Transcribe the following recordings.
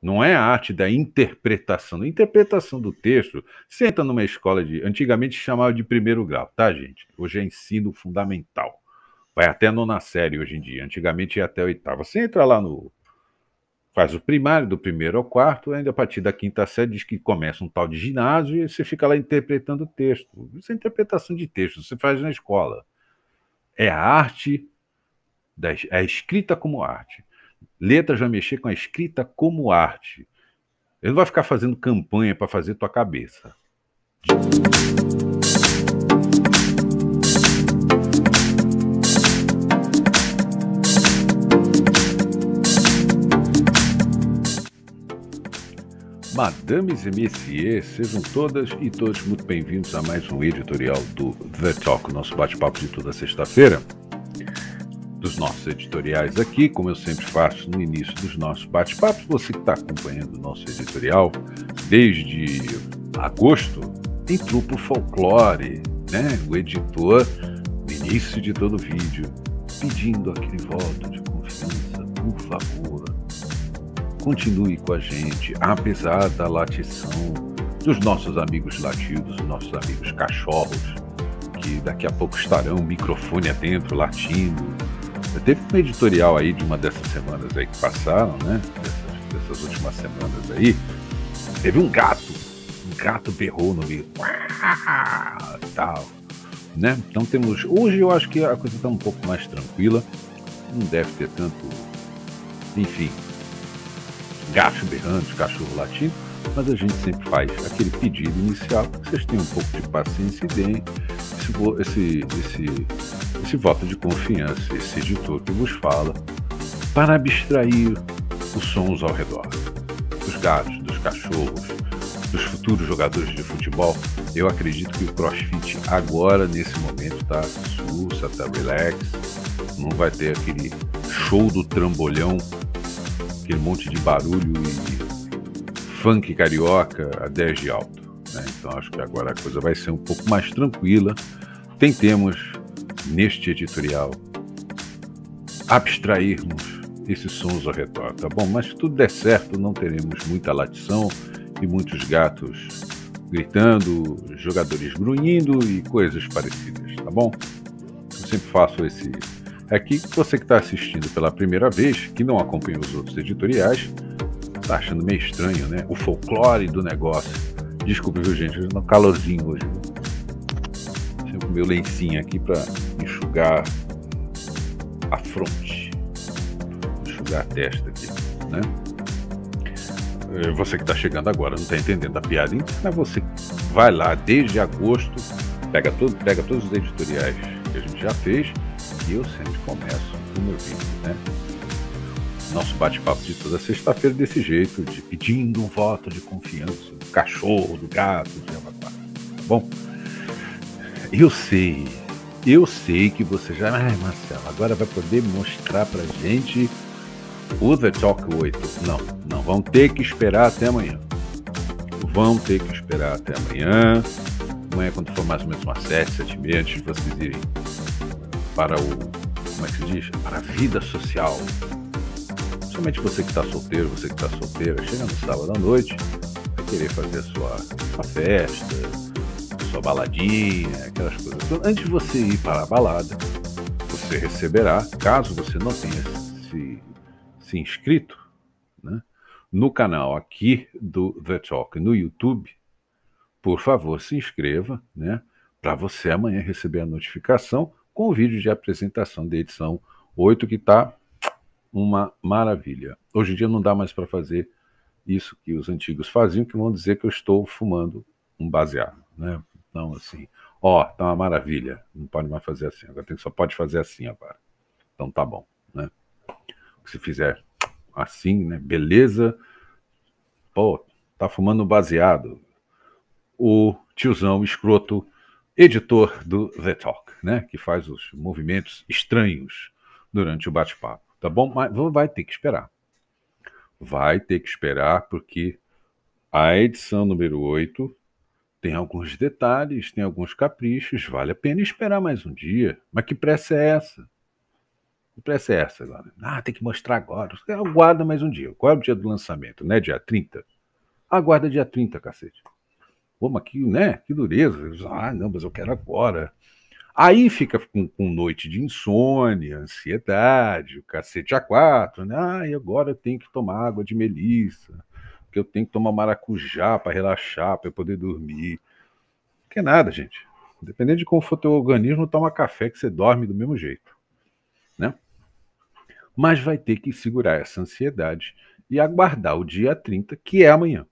Não é a arte da interpretação. A interpretação do texto, senta numa escola de. Antigamente chamava de primeiro grau, tá, gente? Hoje é ensino fundamental. Vai até a nona série hoje em dia. Antigamente ia até a oitava. Você entra lá no. Faz o primário, do primeiro ao quarto, ainda a partir da quinta série diz que começa um tal de ginásio e você fica lá interpretando o texto. Isso é interpretação de texto, você faz na escola. É a arte, da, é a escrita como arte. Letras vai mexer com a escrita como arte. Ele não vai ficar fazendo campanha para fazer tua cabeça. Madames e messieurs, sejam todas e todos muito bem-vindos a mais um editorial do The Talk, nosso bate-papo de toda sexta-feira dos nossos editoriais aqui, como eu sempre faço no início dos nossos bate-papos. Você que está acompanhando o nosso editorial desde agosto, tem o Folclore, né? o editor, no início de todo vídeo, pedindo aquele voto de confiança, por favor. Continue com a gente, apesar da latição dos nossos amigos latidos, nossos amigos cachorros, que daqui a pouco estarão microfone adentro latindo, é, teve um editorial aí de uma dessas semanas aí que passaram, né? Dessas, dessas últimas semanas aí. Teve um gato. Um gato berrou no meio. Tal. Né? Então temos. Hoje eu acho que a coisa está um pouco mais tranquila. Não deve ter tanto. Enfim. Gato berrando, cachorro latindo. Mas a gente sempre faz aquele pedido inicial. Que vocês tenham um pouco de paciência e deem esse, esse, esse esse voto de confiança, esse editor que vos fala, para abstrair os sons ao redor. Dos gatos, dos cachorros, dos futuros jogadores de futebol, eu acredito que o crossfit agora, nesse momento, está sussa, está relax, não vai ter aquele show do trambolhão, aquele monte de barulho e funk carioca a 10 de alto. Né? Então acho que agora a coisa vai ser um pouco mais tranquila. Tentemos neste editorial, abstrairmos esse sons ao redor, tá bom? Mas se tudo der certo, não teremos muita latição e muitos gatos gritando, jogadores grunhindo e coisas parecidas, tá bom? Eu sempre faço esse. Aqui, você que está assistindo pela primeira vez, que não acompanha os outros editoriais, tá achando meio estranho, né? O folclore do negócio. Desculpe, viu, gente? No calorzinho hoje. Sempre o meu lencinho aqui para enxugar a fronte, enxugar a testa aqui, né? É, você que está chegando agora não está entendendo a piada, mas você vai lá desde agosto, pega, todo, pega todos os editoriais que a gente já fez e eu sempre começo o meu vídeo, né? Nosso bate-papo de toda sexta-feira desse jeito, de pedindo um voto de confiança do cachorro, do gato, de avatar, tá bom? Eu sei, eu sei que você já. Ai, Marcelo, agora vai poder mostrar pra gente o The Talk 8. Não, não. Vão ter que esperar até amanhã. Vão ter que esperar até amanhã. Amanhã, é quando for mais ou menos umas 7, 7 e meia, antes de vocês irem para o. Como é que se diz? Para a vida social. Principalmente você que está solteiro, você que está solteira, chega no sábado à noite, vai querer fazer a sua, sua festa, sua baladinha, aquelas coisas. Então, antes de você ir para a balada, você receberá, caso você não tenha se, se inscrito, né, no canal aqui do The Talk no YouTube, por favor, se inscreva, né, para você amanhã receber a notificação com o vídeo de apresentação da edição 8, que está uma maravilha. Hoje em dia não dá mais para fazer isso que os antigos faziam, que vão dizer que eu estou fumando um baseado, né? Então, assim, ó, tá uma maravilha, não pode mais fazer assim, agora tem, só pode fazer assim agora. Então tá bom, né? Se fizer assim, né? Beleza. Pô, tá fumando baseado. O tiozão escroto, editor do The Talk, né? Que faz os movimentos estranhos durante o bate-papo, tá bom? Mas vai ter que esperar. Vai ter que esperar, porque a edição número 8 tem alguns detalhes, tem alguns caprichos, vale a pena esperar mais um dia. Mas que pressa é essa? Que pressa é essa agora? Ah, tem que mostrar agora. Aguarda mais um dia. Qual é o dia do lançamento, né? Dia 30? Aguarda dia 30, cacete. Pô, mas que, né? Que dureza. Ah, não, mas eu quero agora. Aí fica com, com, noite de insônia, ansiedade, o cacete a quatro, né? Ah, e agora eu tenho que tomar água de melissa que eu tenho que tomar maracujá para relaxar, para poder dormir. Que nada, gente. Dependendo de como for teu organismo, toma café que você dorme do mesmo jeito, né? Mas vai ter que segurar essa ansiedade e aguardar o dia 30, que é amanhã.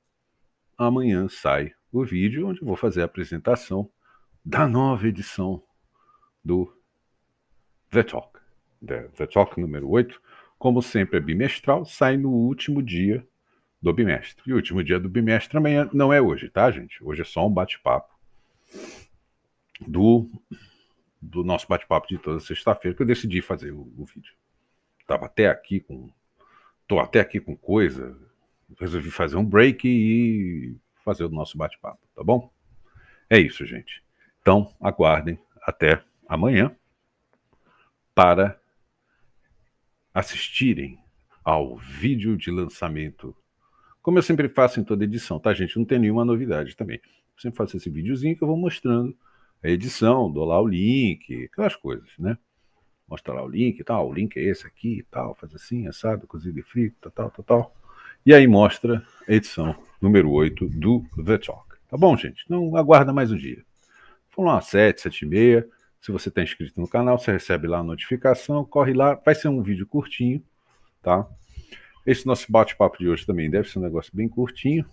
Amanhã sai o vídeo onde eu vou fazer a apresentação da nova edição do The Talk. The, The Talk número 8, como sempre é bimestral, sai no último dia do bimestre. E o último dia do bimestre também é, não é hoje, tá, gente? Hoje é só um bate-papo do, do nosso bate-papo de toda sexta-feira que eu decidi fazer o, o vídeo. Tava até aqui com. Tô até aqui com coisa. Resolvi fazer um break e fazer o nosso bate-papo, tá bom? É isso, gente. Então, aguardem até amanhã para assistirem ao vídeo de lançamento como eu sempre faço em toda edição, tá, gente? Não tem nenhuma novidade também. Eu sempre faço esse videozinho que eu vou mostrando a edição, dou lá o link, aquelas coisas, né? Mostra lá o link e tal, o link é esse aqui e tal, faz assim, assado, cozido e frito, tal, tal, tal. E aí mostra a edição número 8 do The Talk. Tá bom, gente? Não aguarda mais um dia. Foram lá 7, 7 e meia. Se você está inscrito no canal, você recebe lá a notificação, corre lá. Vai ser um vídeo curtinho, tá? Esse nosso bate-papo de hoje também deve ser um negócio bem curtinho.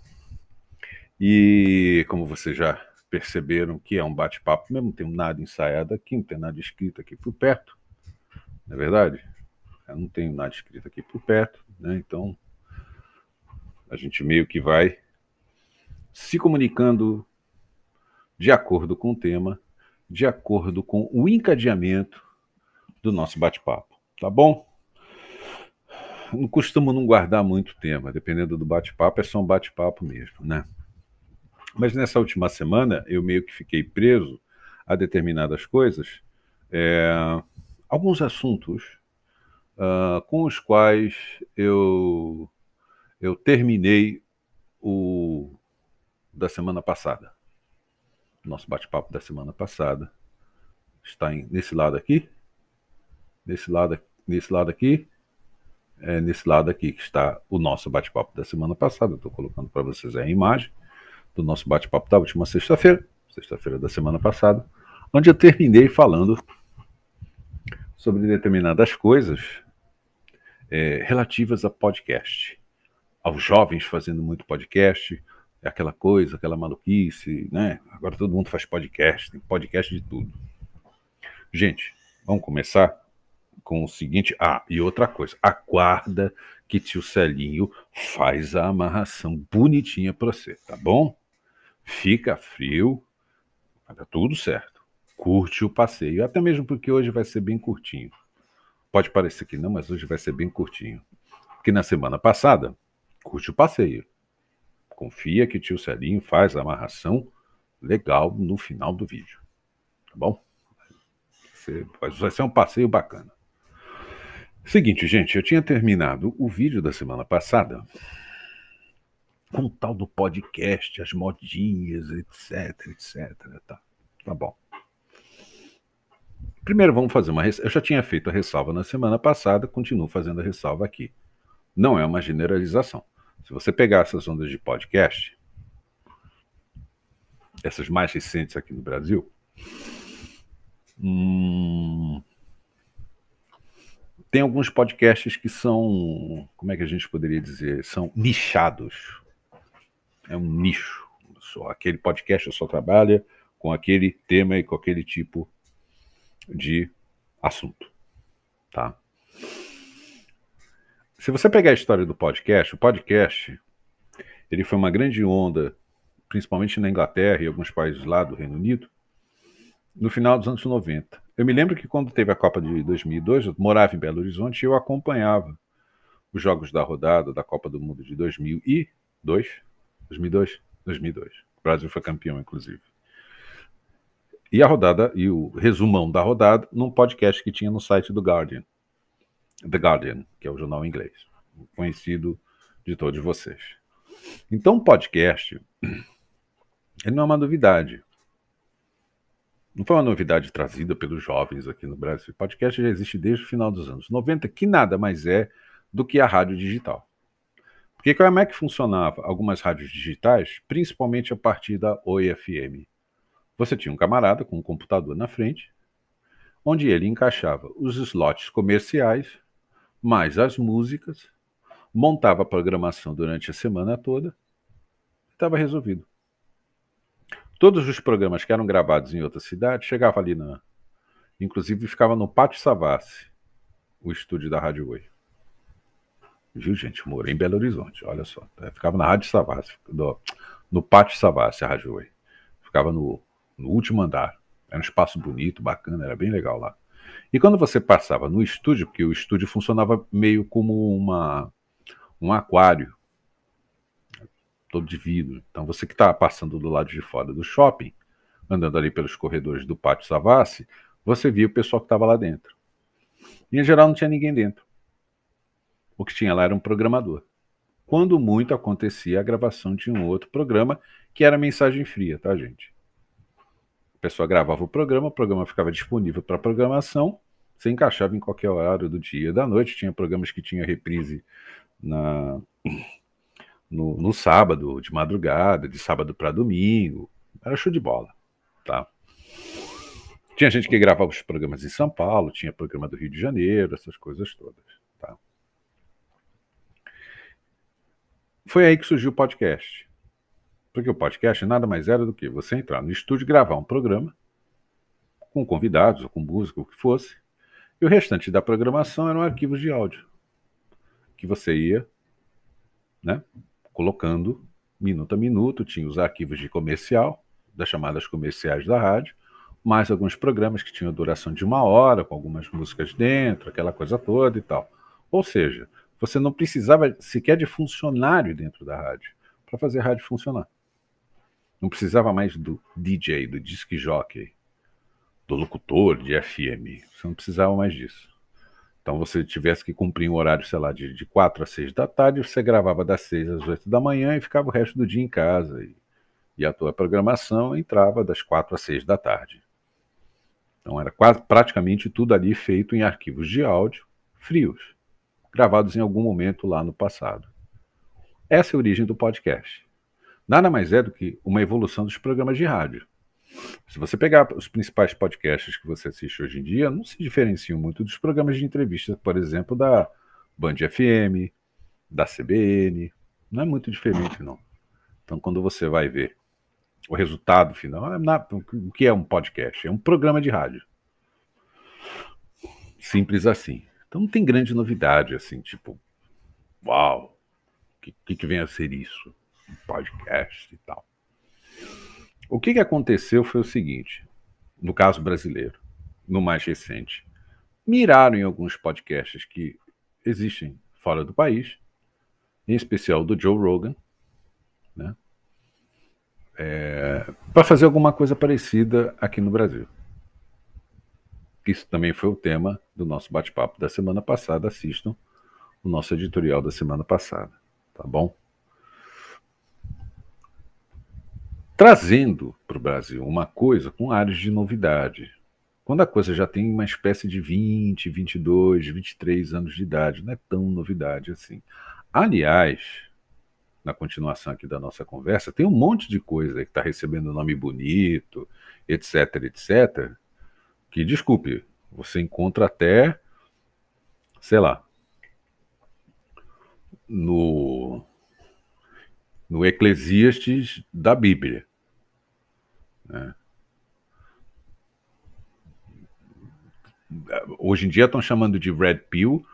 E como vocês já perceberam que é um bate-papo mesmo, não tem nada ensaiado aqui, não tem nada escrito aqui por perto. Não é verdade? Eu não tenho nada escrito aqui por perto, né? Então a gente meio que vai se comunicando de acordo com o tema, de acordo com o encadeamento do nosso bate-papo, tá bom? não costumo não guardar muito tema, dependendo do bate-papo, é só um bate-papo mesmo, né? Mas nessa última semana eu meio que fiquei preso a determinadas coisas, é, alguns assuntos uh, com os quais eu, eu terminei o da semana passada. Nosso bate-papo da semana passada está em, nesse lado aqui, nesse lado, nesse lado aqui, é, nesse lado aqui que está o nosso bate-papo da semana passada. Estou colocando para vocês a imagem do nosso bate-papo da última sexta-feira, sexta-feira da semana passada, onde eu terminei falando sobre determinadas coisas é, relativas a podcast. Aos jovens fazendo muito podcast, é aquela coisa, aquela maluquice, né? Agora todo mundo faz podcast, tem podcast de tudo. Gente, vamos começar? com o seguinte. Ah, e outra coisa, aguarda que tio Celinho faz a amarração bonitinha para você, tá bom? Fica frio, vai dar tudo certo. Curte o passeio, até mesmo porque hoje vai ser bem curtinho. Pode parecer que não, mas hoje vai ser bem curtinho. Que na semana passada, curte o passeio. Confia que tio Celinho faz a amarração legal no final do vídeo. Tá bom? Vai ser um passeio bacana. Seguinte, gente, eu tinha terminado o vídeo da semana passada com o tal do podcast, as modinhas, etc, etc. Tá, tá bom. Primeiro vamos fazer uma. Res... Eu já tinha feito a ressalva na semana passada, continuo fazendo a ressalva aqui. Não é uma generalização. Se você pegar essas ondas de podcast, essas mais recentes aqui no Brasil, hum, tem alguns podcasts que são, como é que a gente poderia dizer? São nichados. É um nicho. Só aquele podcast só trabalha com aquele tema e com aquele tipo de assunto, tá? Se você pegar a história do podcast, o podcast ele foi uma grande onda, principalmente na Inglaterra e alguns países lá do Reino Unido, no final dos anos 90. Eu me lembro que quando teve a Copa de 2002, eu morava em Belo Horizonte e eu acompanhava os jogos da rodada da Copa do Mundo de 2002. 2002? 2002. O Brasil foi campeão, inclusive. E a rodada, e o resumão da rodada, num podcast que tinha no site do Guardian. The Guardian, que é o jornal inglês, conhecido de todos vocês. Então, podcast, ele não é uma novidade não foi uma novidade trazida pelos jovens aqui no Brasil. O podcast já existe desde o final dos anos 90, que nada mais é do que a rádio digital. Porque como é que funcionava algumas rádios digitais, principalmente a partir da OIFM? Você tinha um camarada com um computador na frente, onde ele encaixava os slots comerciais, mais as músicas, montava a programação durante a semana toda, estava resolvido. Todos os programas que eram gravados em outra cidade chegava ali na. Inclusive ficava no Pátio Savassi, o estúdio da Rádio Oi. Viu, gente? Morei em Belo Horizonte, olha só. É, ficava na Rádio Savassi, no, no Pátio Savassi, a Rádio Oi. Ficava no, no último andar. Era um espaço bonito, bacana, era bem legal lá. E quando você passava no estúdio, porque o estúdio funcionava meio como uma, um aquário, todo de vidro. Então você que está passando do lado de fora do shopping, andando ali pelos corredores do Pátio Savassi, você via o pessoal que estava lá dentro. E em geral não tinha ninguém dentro. O que tinha lá era um programador. Quando muito acontecia a gravação de um outro programa, que era mensagem fria, tá, gente? A pessoa gravava o programa, o programa ficava disponível para programação, você encaixava em qualquer horário do dia e da noite. Tinha programas que tinha reprise na no, no sábado, de madrugada, de sábado para domingo. Era show de bola, tá? Tinha gente que gravava os programas em São Paulo, tinha programa do Rio de Janeiro, essas coisas todas, tá? Foi aí que surgiu o podcast. Porque o podcast nada mais era do que você entrar no estúdio, gravar um programa com convidados ou com música, o que fosse, e o restante da programação eram arquivos de áudio que você ia, né, colocando minuto a minuto, tinha os arquivos de comercial, das chamadas comerciais da rádio, mais alguns programas que tinham duração de uma hora, com algumas músicas dentro, aquela coisa toda e tal. Ou seja, você não precisava sequer de funcionário dentro da rádio para fazer a rádio funcionar. Não precisava mais do DJ, do disc jockey, do locutor de FM. Você não precisava mais disso. Então você tivesse que cumprir um horário, sei lá, de, de 4 às 6 da tarde, você gravava das 6 às 8 da manhã e ficava o resto do dia em casa. E, e a tua programação entrava das 4 às 6 da tarde. Então era quase, praticamente tudo ali feito em arquivos de áudio frios, gravados em algum momento lá no passado. Essa é a origem do podcast. Nada mais é do que uma evolução dos programas de rádio. Se você pegar os principais podcasts que você assiste hoje em dia, não se diferenciam muito dos programas de entrevista, por exemplo, da Band FM, da CBN. Não é muito diferente, não. Então, quando você vai ver o resultado final, é na, o que é um podcast? É um programa de rádio. Simples assim. Então, não tem grande novidade, assim, tipo, uau, o que, que, que vem a ser isso? Um podcast e tal. O que, que aconteceu foi o seguinte, no caso brasileiro, no mais recente. Miraram em alguns podcasts que existem fora do país, em especial do Joe Rogan, né? É, para fazer alguma coisa parecida aqui no Brasil. Isso também foi o tema do nosso bate-papo da semana passada. Assistam o nosso editorial da semana passada, tá bom? trazendo para o Brasil uma coisa com áreas de novidade. Quando a coisa já tem uma espécie de 20, 22, 23 anos de idade, não é tão novidade assim. Aliás, na continuação aqui da nossa conversa, tem um monte de coisa que está recebendo nome bonito, etc, etc, que, desculpe, você encontra até, sei lá, no, no Eclesiastes da Bíblia. Né? Hoje em dia estão chamando de red pill,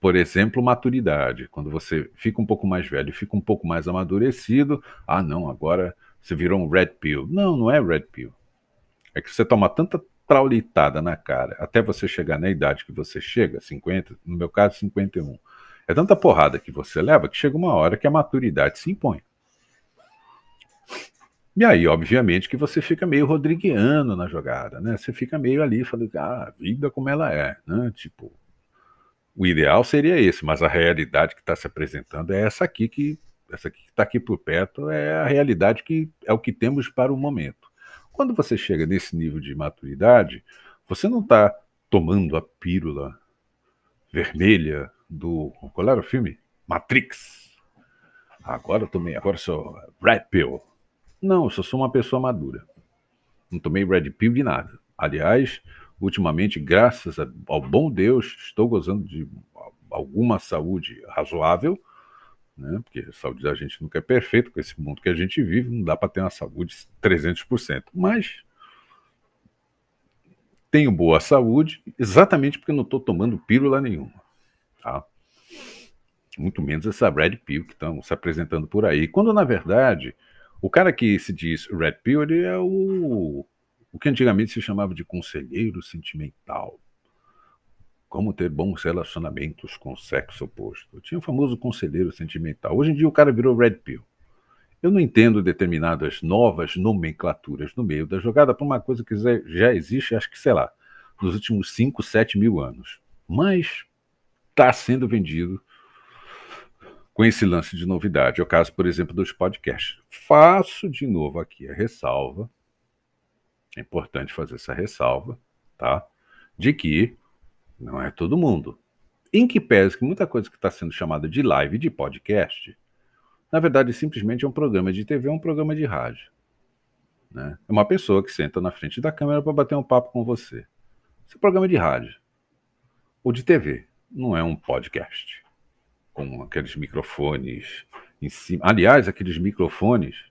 por exemplo, maturidade. Quando você fica um pouco mais velho, fica um pouco mais amadurecido, ah, não, agora você virou um red pill. Não, não é red pill. É que você toma tanta traulitada na cara até você chegar na idade que você chega, 50, no meu caso, 51. É tanta porrada que você leva que chega uma hora que a maturidade se impõe. E aí, obviamente, que você fica meio rodriguiano na jogada, né? Você fica meio ali falando, ah, a vida como ela é, né? Tipo, o ideal seria esse, mas a realidade que está se apresentando é essa aqui que essa aqui que está aqui por perto é a realidade que é o que temos para o momento. Quando você chega nesse nível de maturidade, você não está tomando a pílula vermelha do qual era o filme Matrix. Agora eu tomei, agora eu sou Red Pill. Não, eu só sou uma pessoa madura. Não tomei Red Pill de nada. Aliás, ultimamente, graças ao bom Deus, estou gozando de alguma saúde razoável, né? porque a saúde da gente nunca é perfeita, com esse mundo que a gente vive, não dá para ter uma saúde 300%. Mas tenho boa saúde, exatamente porque não estou tomando pílula nenhuma. Tá? Muito menos essa Red Pill que estão se apresentando por aí. Quando, na verdade, o cara que se diz Red Pill, ele é o, o que antigamente se chamava de conselheiro sentimental. Como ter bons relacionamentos com o sexo oposto. Tinha o famoso conselheiro sentimental. Hoje em dia o cara virou Red Pill. Eu não entendo determinadas novas nomenclaturas no meio da jogada para uma coisa que já existe, acho que, sei lá, nos últimos 5, 7 mil anos. Mas está sendo vendido com esse lance de novidade. É o caso, por exemplo, dos podcasts. Faço de novo aqui a ressalva, é importante fazer essa ressalva, tá? De que não é todo mundo. Em que pese que muita coisa que está sendo chamada de live de podcast, na verdade, simplesmente é um programa de TV, é um programa de rádio. Né? É uma pessoa que senta na frente da câmera para bater um papo com você. Esse é um programa de rádio ou de TV, não é um podcast com aqueles microfones em cima. Aliás, aqueles microfones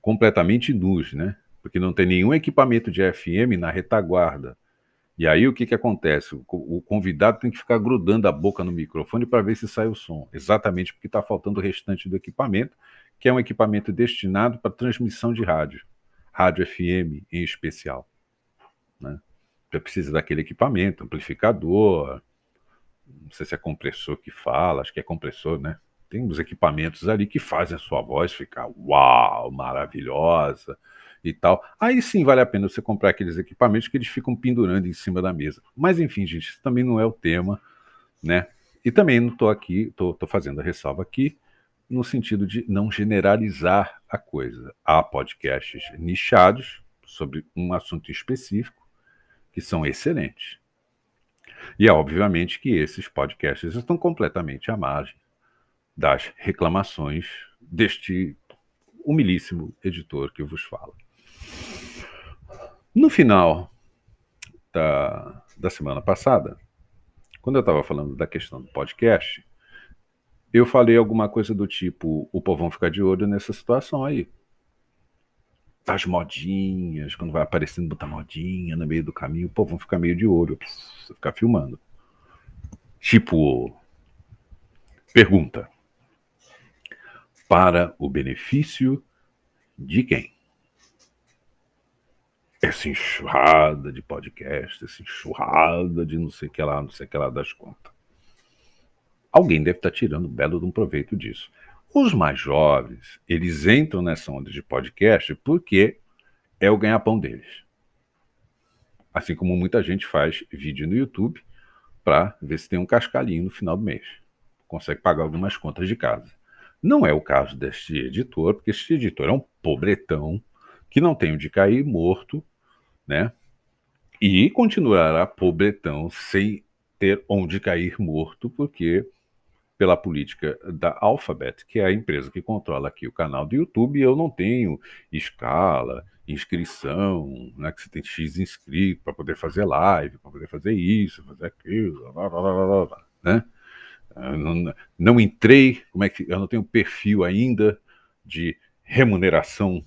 completamente nus, né? Porque não tem nenhum equipamento de FM na retaguarda. E aí o que, que acontece? O, o convidado tem que ficar grudando a boca no microfone para ver se sai o som, exatamente porque está faltando o restante do equipamento, que é um equipamento destinado para transmissão de rádio, rádio FM em especial. Né? Já precisa daquele equipamento, amplificador, não sei se é compressor que fala, acho que é compressor, né? Tem uns equipamentos ali que fazem a sua voz ficar uau, maravilhosa e tal. Aí sim vale a pena você comprar aqueles equipamentos que eles ficam pendurando em cima da mesa. Mas enfim, gente, isso também não é o tema, né? E também não estou aqui, estou fazendo a ressalva aqui, no sentido de não generalizar a coisa. Há podcasts nichados sobre um assunto específico que são excelentes. E é obviamente que esses podcasts estão completamente à margem das reclamações deste humilíssimo editor que vos fala. No final da, da semana passada, quando eu estava falando da questão do podcast, eu falei alguma coisa do tipo: o povão fica de olho nessa situação aí das modinhas, quando vai aparecendo botar modinha no meio do caminho, pô, vão ficar meio de olho, eu preciso ficar filmando. Tipo, pergunta: para o benefício de quem? Essa enxurrada de podcast, essa enxurrada de não sei o que lá, não sei o que lá das contas. Alguém deve estar tirando belo de um proveito disso. Os mais jovens, eles entram nessa onda de podcast porque é o ganha-pão deles. Assim como muita gente faz vídeo no YouTube para ver se tem um cascalhinho no final do mês. Consegue pagar algumas contas de casa. Não é o caso deste editor, porque este editor é um pobretão que não tem onde cair morto, né? E continuará pobretão sem ter onde cair morto, porque pela política da Alphabet, que é a empresa que controla aqui o canal do YouTube, eu não tenho escala, inscrição, né, que você tem X inscrito para poder fazer live, para poder fazer isso, fazer aquilo, blá, blá, blá, blá, né? Não, não, entrei, como é que eu não tenho perfil ainda de remuneração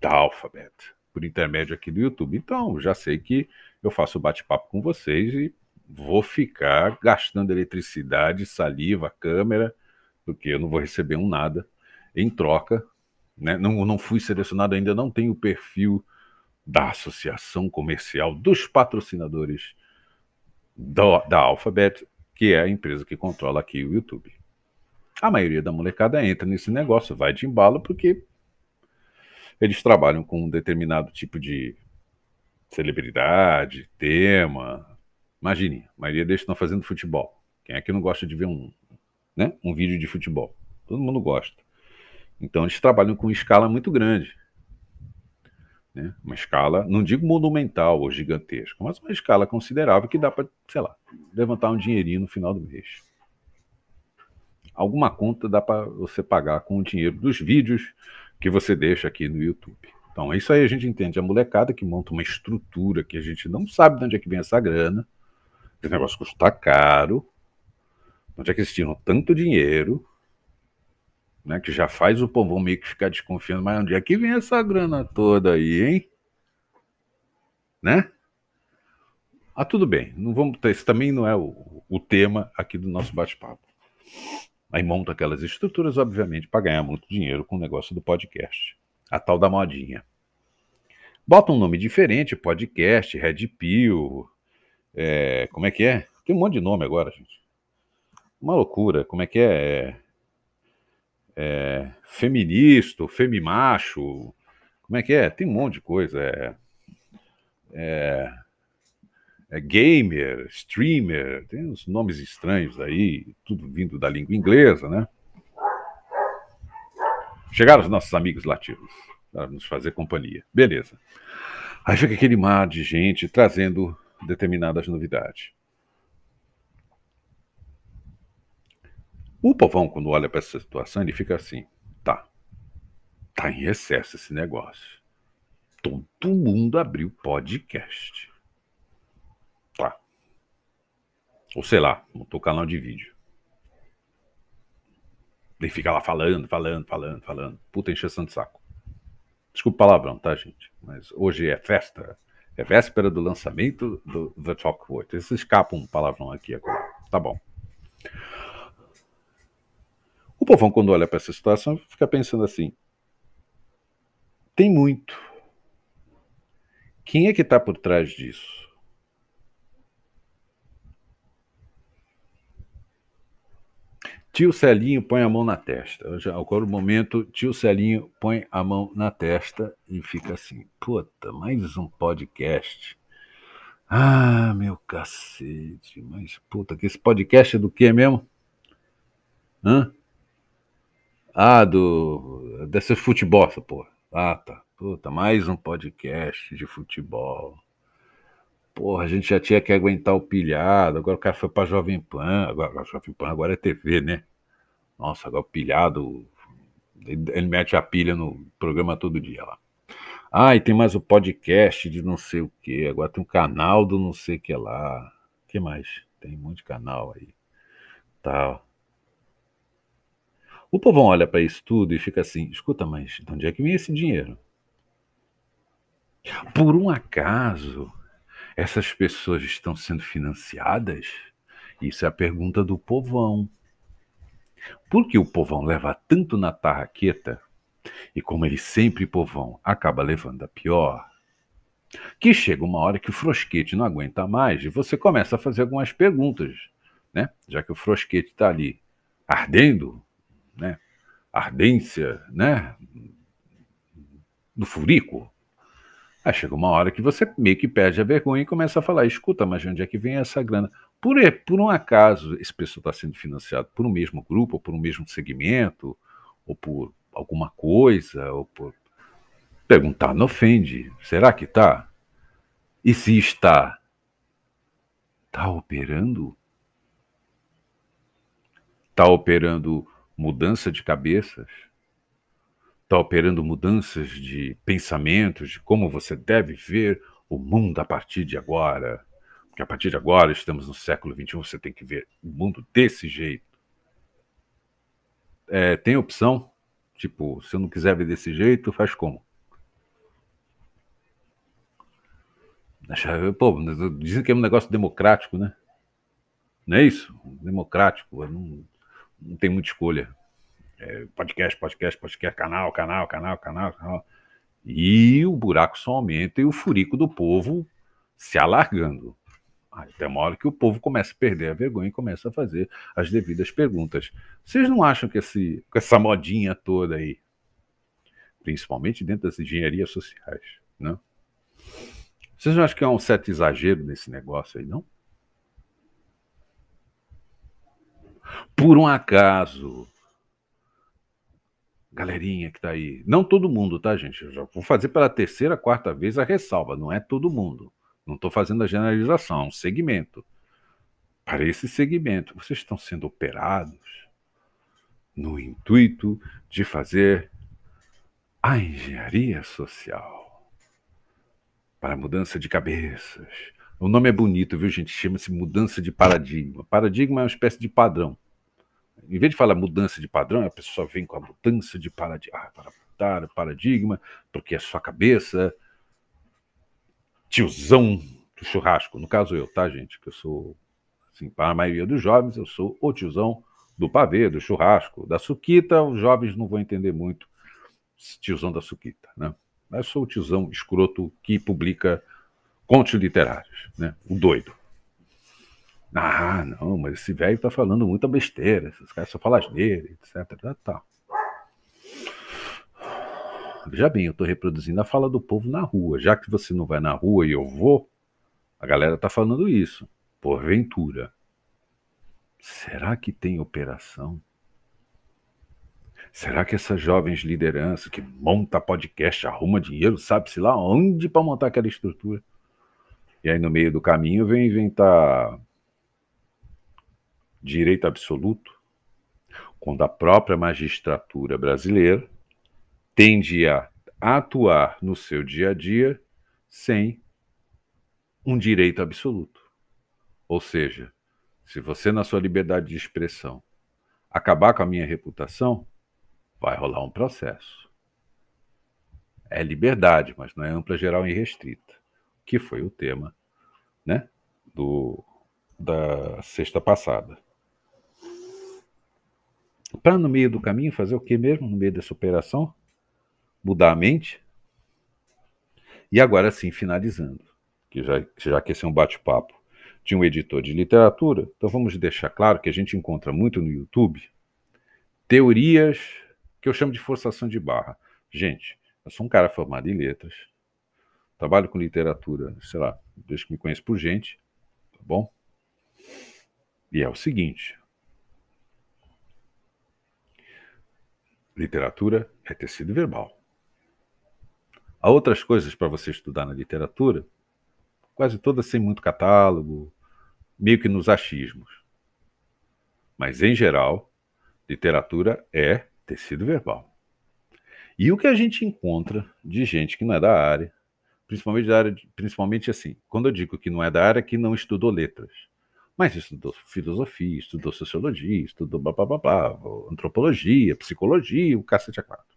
da Alphabet por intermédio aqui do YouTube. Então, já sei que eu faço bate-papo com vocês e vou ficar gastando eletricidade, saliva, câmera, porque eu não vou receber um nada em troca. Né? Não, não fui selecionado ainda, não tenho o perfil da associação comercial dos patrocinadores do, da Alphabet, que é a empresa que controla aqui o YouTube. A maioria da molecada entra nesse negócio, vai de embalo, porque eles trabalham com um determinado tipo de celebridade, tema, Imagine, a maioria deles estão fazendo futebol. Quem é que não gosta de ver um, né, um vídeo de futebol? Todo mundo gosta. Então eles trabalham com escala muito grande. Né? Uma escala, não digo monumental ou gigantesca, mas uma escala considerável que dá para, sei lá, levantar um dinheirinho no final do mês. Alguma conta dá para você pagar com o dinheiro dos vídeos que você deixa aqui no YouTube. Então, é isso aí a gente entende. A molecada que monta uma estrutura que a gente não sabe de onde é que vem essa grana, esse negócio custa caro. Onde é que eles tiram tanto dinheiro? Né, que já faz o povo meio que ficar desconfiando, mas onde é que vem essa grana toda aí, hein? Né? Ah, tudo bem. Não vamos esse também não é o, o tema aqui do nosso bate-papo. Aí monta aquelas estruturas, obviamente, para ganhar muito dinheiro com o negócio do podcast. A tal da modinha. Bota um nome diferente, podcast, Red Pill, é, como é que é? Tem um monte de nome agora, gente. Uma loucura. Como é que é? é, é feministo, femimacho. Como é que é? Tem um monte de coisa. É, é, é gamer, streamer. Tem uns nomes estranhos aí, tudo vindo da língua inglesa, né? Chegaram os nossos amigos latinos para nos fazer companhia. Beleza. Aí fica aquele mar de gente trazendo determinadas novidades. O povão, quando olha para essa situação, ele fica assim: tá, tá em recesso esse negócio. Todo mundo abriu podcast. Tá. Ou sei lá, montou canal de vídeo. Ele fica lá falando, falando, falando, falando. Puta encheção de saco. Desculpa o palavrão, tá, gente? Mas hoje é festa, é véspera do lançamento do The Talk World. Isso escapa um palavrão aqui agora. Tá bom. O povão, quando olha para essa situação, fica pensando assim: tem muito. Quem é que está por trás disso? Tio Celinho põe a mão na testa. Agora o momento, tio Celinho põe a mão na testa e fica assim: puta, mais um podcast. Ah, meu cacete, mas puta, que esse podcast é do que mesmo? Hã? Ah, do. dessa futebol, essa porra. Ah, tá. Puta, mais um podcast de futebol porra, a gente já tinha que aguentar o pilhado, agora o cara foi para Jovem Pan, agora Jovem Pan agora é TV, né? Nossa, agora o pilhado, ele, mete a pilha no programa todo dia lá. Ah, e tem mais o podcast de não sei o que, agora tem um canal do não sei o que lá. que mais? Tem um monte de canal aí. Tal. O povão olha para isso tudo e fica assim: escuta, mas de onde é que vem esse dinheiro? Por um acaso, essas pessoas estão sendo financiadas? Isso é a pergunta do povão. Por que o povão leva tanto na tarraqueta? E como ele sempre povão acaba levando a pior, que chega uma hora que o frosquete não aguenta mais e você começa a fazer algumas perguntas, né? Já que o frosquete está ali ardendo, né? Ardência, né? No furico. Aí chega uma hora que você meio que perde a vergonha e começa a falar: escuta, mas de onde é que vem essa grana? Por, eh, por um acaso, esse pessoal está sendo financiado por um mesmo grupo, ou por um mesmo segmento, ou por alguma coisa, ou por. Perguntar não ofende. Será que está? E se está? Está operando? Está operando mudança de cabeças? está operando mudanças de pensamentos, de como você deve ver o mundo a partir de agora. Porque a partir de agora, estamos no século XXI, você tem que ver o mundo desse jeito. É, tem opção, tipo, se eu não quiser ver desse jeito, faz como? Pô, dizem que é um negócio democrático, né? Não é isso? Democrático, não, não tem muita escolha. É, podcast, podcast, podcast, canal, canal, canal, canal, canal. E o buraco só aumenta e o furico do povo se alargando. Até uma hora que o povo começa a perder a vergonha e começa a fazer as devidas perguntas. Vocês não acham que esse, essa modinha toda aí, principalmente dentro das engenharias sociais, né? Vocês não acham que é um certo exagero nesse negócio aí, não? Por um acaso, galerinha que tá aí. Não todo mundo, tá, gente? Eu já vou fazer pela terceira, quarta vez a ressalva. Não é todo mundo. Não estou fazendo a generalização, é um segmento. Para esse segmento, vocês estão sendo operados no intuito de fazer a engenharia social para a mudança de cabeças. O nome é bonito, viu, gente? Chama-se mudança de paradigma. Paradigma é uma espécie de padrão em vez de falar mudança de padrão, a pessoa vem com a mudança de paradigma, ah, para paradigma, porque é sua cabeça, tiozão do churrasco. No caso eu, tá, gente? Que eu sou, assim, para a maioria dos jovens, eu sou o tiozão do pavê, do churrasco, da suquita. Os jovens não vão entender muito tiozão da suquita, né? Mas eu sou o tiozão escroto que publica contos literários, né? O doido. Ah, não, mas esse velho tá falando muita besteira, esses caras só falam asneira, etc. Já tá, tá. Veja bem, eu tô reproduzindo a fala do povo na rua. Já que você não vai na rua e eu vou, a galera tá falando isso, porventura. Será que tem operação? Será que essas jovens lideranças que monta podcast, arruma dinheiro, sabe-se lá onde para montar aquela estrutura? E aí no meio do caminho vem inventar direito absoluto, quando a própria magistratura brasileira tende a atuar no seu dia a dia sem um direito absoluto. Ou seja, se você, na sua liberdade de expressão, acabar com a minha reputação, vai rolar um processo. É liberdade, mas não é ampla, geral e restrita, que foi o tema né, do, da sexta passada. Para no meio do caminho fazer o que mesmo? No meio dessa operação? Mudar a mente? E agora sim, finalizando, que já, já que esse é um bate-papo de um editor de literatura, então vamos deixar claro que a gente encontra muito no YouTube teorias que eu chamo de forçação de barra. Gente, eu sou um cara formado em letras, trabalho com literatura, sei lá, desde que me conheço por gente, tá bom? E é o seguinte, Literatura é tecido verbal. Há outras coisas para você estudar na literatura, quase todas sem muito catálogo, meio que nos achismos. Mas, em geral, literatura é tecido verbal. E o que a gente encontra de gente que não é da área, principalmente da área, de, principalmente assim, quando eu digo que não é da área, é que não estudou letras mas estudou filosofia, estudou sociologia, estudou bababá, antropologia, psicologia, o cacete a é quatro.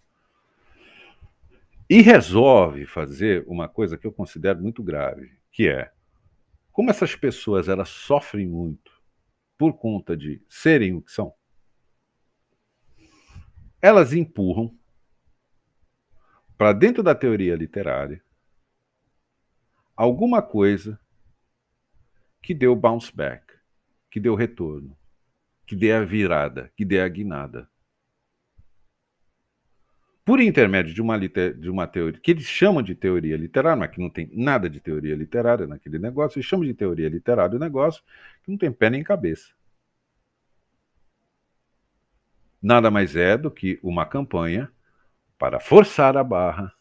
E resolve fazer uma coisa que eu considero muito grave, que é como essas pessoas elas sofrem muito por conta de serem o que são. Elas empurram para dentro da teoria literária alguma coisa que deu bounce back que dê o retorno, que dê a virada, que dê a guinada. Por intermédio de uma, de uma teoria, que eles chamam de teoria literária, mas que não tem nada de teoria literária naquele negócio, eles chamam de teoria literária o negócio que não tem pé nem cabeça. Nada mais é do que uma campanha para forçar a barra,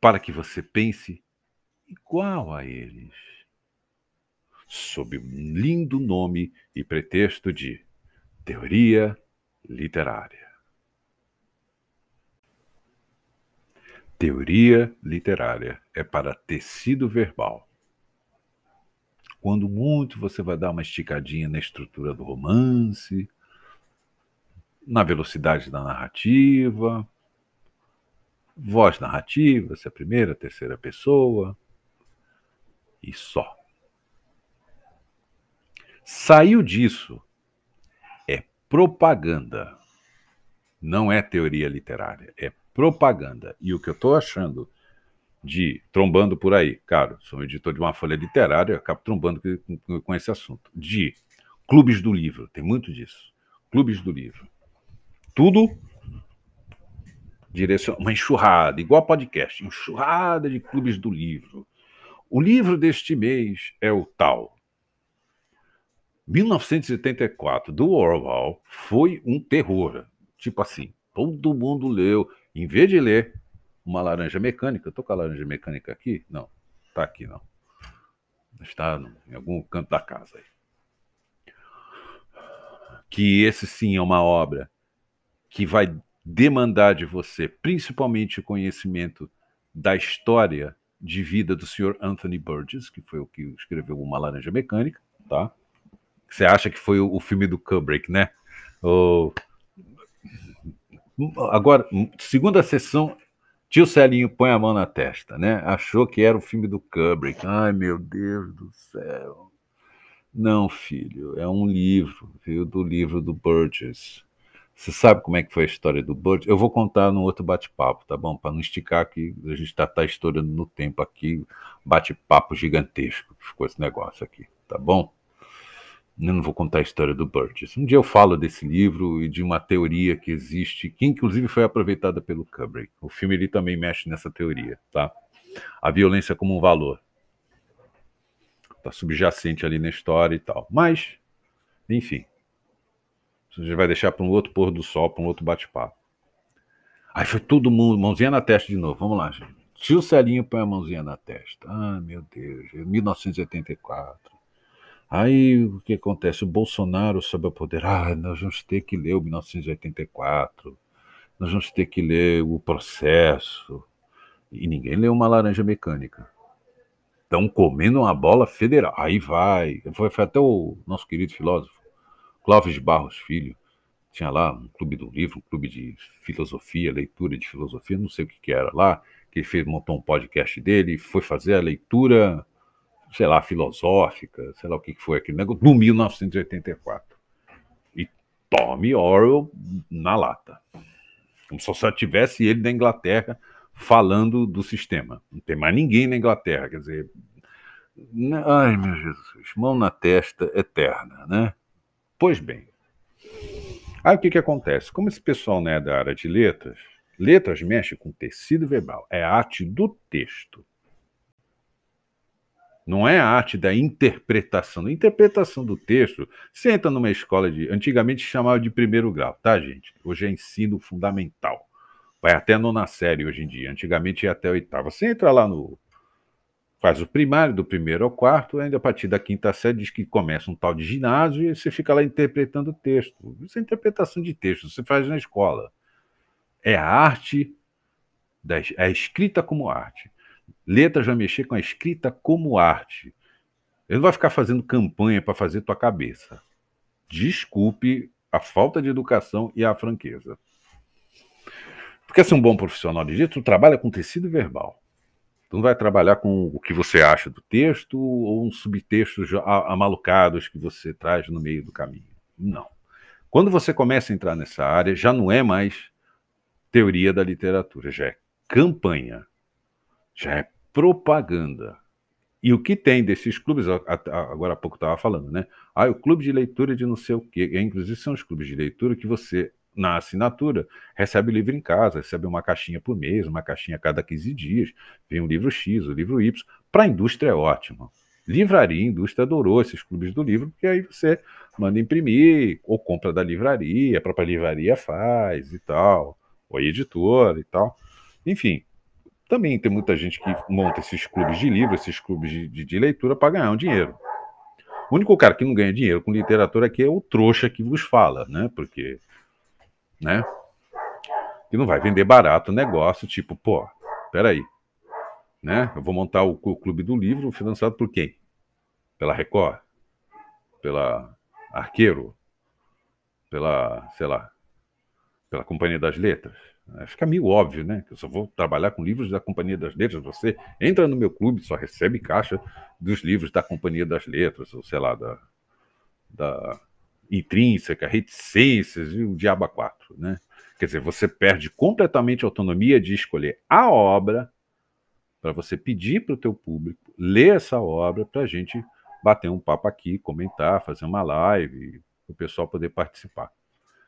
para que você pense igual a eles sob um lindo nome e pretexto de teoria literária. Teoria literária é para tecido verbal. Quando muito você vai dar uma esticadinha na estrutura do romance, na velocidade da narrativa, voz narrativa, se é a primeira, a terceira pessoa, e só. Saiu disso. É propaganda. Não é teoria literária, é propaganda. E o que eu estou achando de trombando por aí, cara, sou editor de uma folha literária, acabo trombando com, esse assunto. De clubes do livro, tem muito disso. Clubes do livro. Tudo direcionado. uma enxurrada, igual podcast, enxurrada de clubes do livro. O livro deste mês é o tal. 1984, do Orwell, foi um terror. Tipo assim, todo mundo leu. Em vez de ler uma laranja mecânica, estou com a laranja mecânica aqui? Não, está aqui não. Está em algum canto da casa aí. Que esse sim é uma obra que vai demandar de você, principalmente o conhecimento da história de vida do senhor Anthony Burgess, que foi o que escreveu Uma Laranja Mecânica, tá? que você acha que foi o, filme do Kubrick, né? O... Agora, segunda sessão, tio Celinho põe a mão na testa, né? Achou que era o filme do Kubrick. Ai, meu Deus do céu. Não, filho, é um livro, viu? Do livro do Burgess. Você sabe como é que foi a história do Burgess? Eu vou contar num outro bate-papo, tá bom? Para não esticar aqui, a gente está tá estourando no tempo aqui, bate-papo gigantesco que ficou esse negócio aqui, tá bom? Eu não vou contar a história do Burgess. Um dia eu falo desse livro e de uma teoria que existe, que inclusive foi aproveitada pelo Kubrick. O filme ele também mexe nessa teoria, tá? A violência como um valor. Tá subjacente ali na história e tal. Mas, enfim. a gente vai deixar para um outro pôr do sol, para um outro bate-papo. Aí foi todo mundo, mãozinha na testa de novo. Vamos lá, gente. Tio Celinho põe a mãozinha na testa. Ah, meu Deus. 1984. Aí o que acontece? O Bolsonaro sob ao poder. Ah, nós vamos ter que ler o 1984, nós vamos ter que ler o processo. E ninguém lê uma laranja mecânica. Estão comendo uma bola federal. Aí vai. Foi, foi até o nosso querido filósofo, Clóvis Barros Filho. Tinha lá um clube do livro, um clube de filosofia, leitura de filosofia, não sei o que, que era lá, que ele fez, montou um podcast dele, foi fazer a leitura sei lá, filosófica, sei lá o que foi aquele negócio, do 1984. E tome Orwell na lata. Como se só tivesse ele da Inglaterra falando do sistema. Não tem mais ninguém na Inglaterra, quer dizer. Né, ai, meu Jesus, mão na testa eterna, né? Pois bem. Aí o que, que acontece? Como esse pessoal não é da área de letras, letras mexe com tecido verbal, é a arte do texto. Não é a arte da interpretação. A interpretação do texto, você entra numa escola de. Antigamente chamava de primeiro grau, tá, gente? Hoje é ensino fundamental. Vai até a nona série hoje em dia. Antigamente ia até a oitava. Você entra lá no. Faz o primário, do primeiro ao quarto, ainda a partir da quinta série diz que começa um tal de ginásio e você fica lá interpretando o texto. Isso é interpretação de texto, você faz na escola. É a arte, da, é escrita como arte. Letras já mexer com a escrita como arte. Ele não vai ficar fazendo campanha para fazer tua cabeça. Desculpe a falta de educação e a franqueza. Porque ser assim, um bom profissional de direito, tu trabalha com tecido verbal. Tu não vai trabalhar com o que você acha do texto ou um subtexto amalucados que você traz no meio do caminho. Não. Quando você começa a entrar nessa área, já não é mais teoria da literatura, já é campanha já é propaganda. E o que tem desses clubes, agora há pouco estava falando, né? Ah, o clube de leitura de não sei o quê. É, inclusive, são os clubes de leitura que você, na assinatura, recebe o livro em casa, recebe uma caixinha por mês, uma caixinha a cada 15 dias, vem o livro X, o livro Y. Para a indústria é ótimo. Livraria, a indústria adorou esses clubes do livro, porque aí você manda imprimir, ou compra da livraria, a própria livraria faz e tal, ou editora e tal. Enfim, também tem muita gente que monta esses clubes de livro, esses clubes de, de, de leitura para ganhar um dinheiro. O único cara que não ganha dinheiro com literatura aqui é o trouxa que vos fala, né? Porque, né? Que não vai vender barato o negócio, tipo, pô, peraí, né? Eu vou montar o, o clube do livro financiado por quem? Pela Record? Pela Arqueiro? Pela, sei lá, pela Companhia das Letras? É, fica meio óbvio, né? Que eu só vou trabalhar com livros da Companhia das Letras. Você entra no meu clube, só recebe caixa dos livros da Companhia das Letras, ou sei lá, da, da intrínseca, reticências e o diabo 4, né? Quer dizer, você perde completamente a autonomia de escolher a obra para você pedir para o teu público ler essa obra para a gente bater um papo aqui, comentar, fazer uma live, o pessoal poder participar.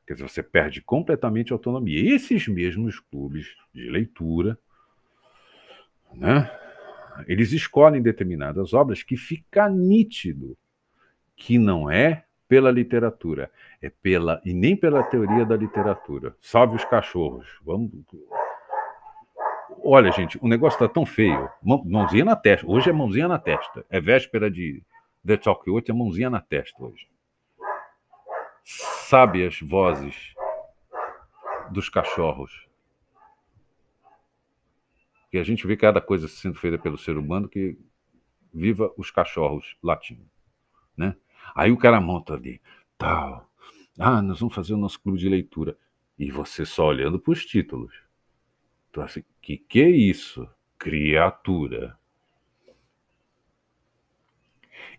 Quer dizer, você perde completamente a autonomia. esses mesmos clubes de leitura, né, eles escolhem determinadas obras que fica nítido que não é pela literatura, é pela e nem pela teoria da literatura. Salve os cachorros. Vamos Olha, gente, o negócio está tão feio. Mãozinha na testa. Hoje é mãozinha na testa. É véspera de The Talk 8, é mãozinha na testa hoje sábias vozes dos cachorros. E a gente vê cada coisa sendo feita pelo ser humano que viva os cachorros latindo, né? Aí o cara monta ali, tal. Ah, nós vamos fazer o nosso clube de leitura. E você só olhando para os títulos. Então, assim, que que é isso? Criatura.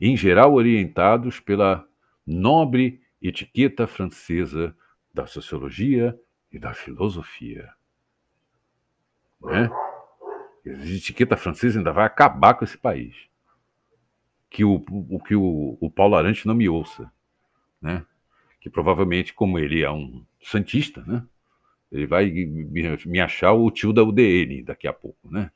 Em geral orientados pela nobre Etiqueta Francesa da Sociologia e da Filosofia. Né? A etiqueta francesa ainda vai acabar com esse país. Que o, o que o, o Paulo Arante não me ouça, né? Que provavelmente, como ele é um santista, né? Ele vai me, me achar o tio da UDN daqui a pouco, né?